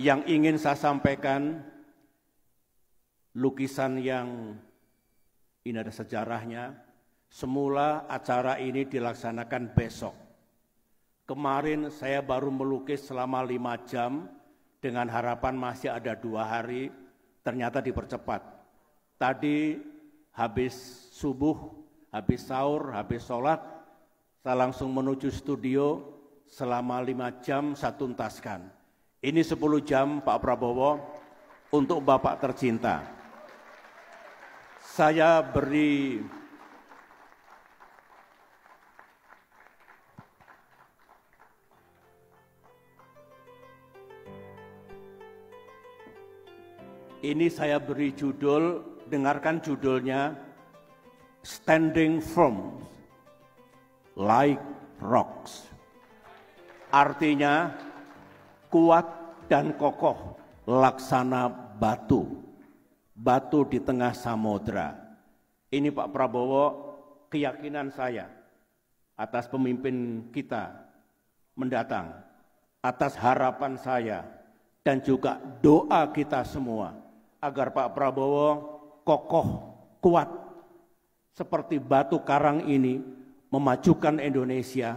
yang ingin saya sampaikan lukisan yang ini ada sejarahnya. Semula acara ini dilaksanakan besok. Kemarin saya baru melukis selama lima jam dengan harapan masih ada dua hari, ternyata dipercepat. Tadi habis subuh, habis sahur, habis sholat, saya langsung menuju studio selama lima jam saya tuntaskan. Ini 10 jam Pak Prabowo untuk Bapak tercinta. Saya beri Ini saya beri judul, dengarkan judulnya Standing Firm Like Rocks. Artinya, kuat dan kokoh laksana batu, batu di tengah samudra. Ini Pak Prabowo keyakinan saya atas pemimpin kita mendatang, atas harapan saya dan juga doa kita semua agar Pak Prabowo kokoh, kuat seperti batu karang ini memajukan Indonesia,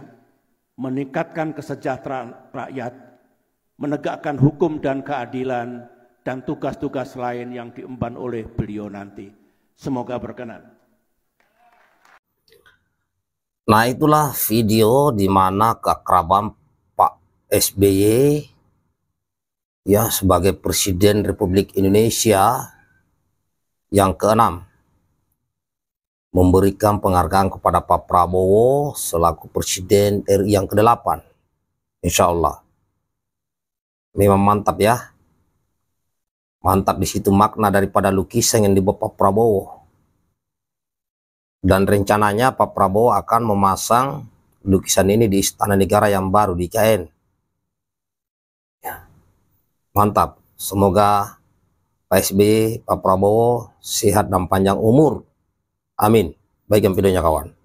meningkatkan kesejahteraan rakyat menegakkan hukum dan keadilan dan tugas-tugas lain yang diemban oleh beliau nanti. Semoga berkenan. Nah itulah video di mana kekerabaan Pak SBY ya sebagai Presiden Republik Indonesia yang keenam memberikan penghargaan kepada Pak Prabowo selaku Presiden RI yang ke-8. Insya Allah memang mantap ya mantap di situ makna daripada lukisan yang dibuat Pak Prabowo dan rencananya Pak Prabowo akan memasang lukisan ini di istana negara yang baru di KN ya. mantap semoga Pak SBY Pak Prabowo sehat dan panjang umur amin Baik yang videonya kawan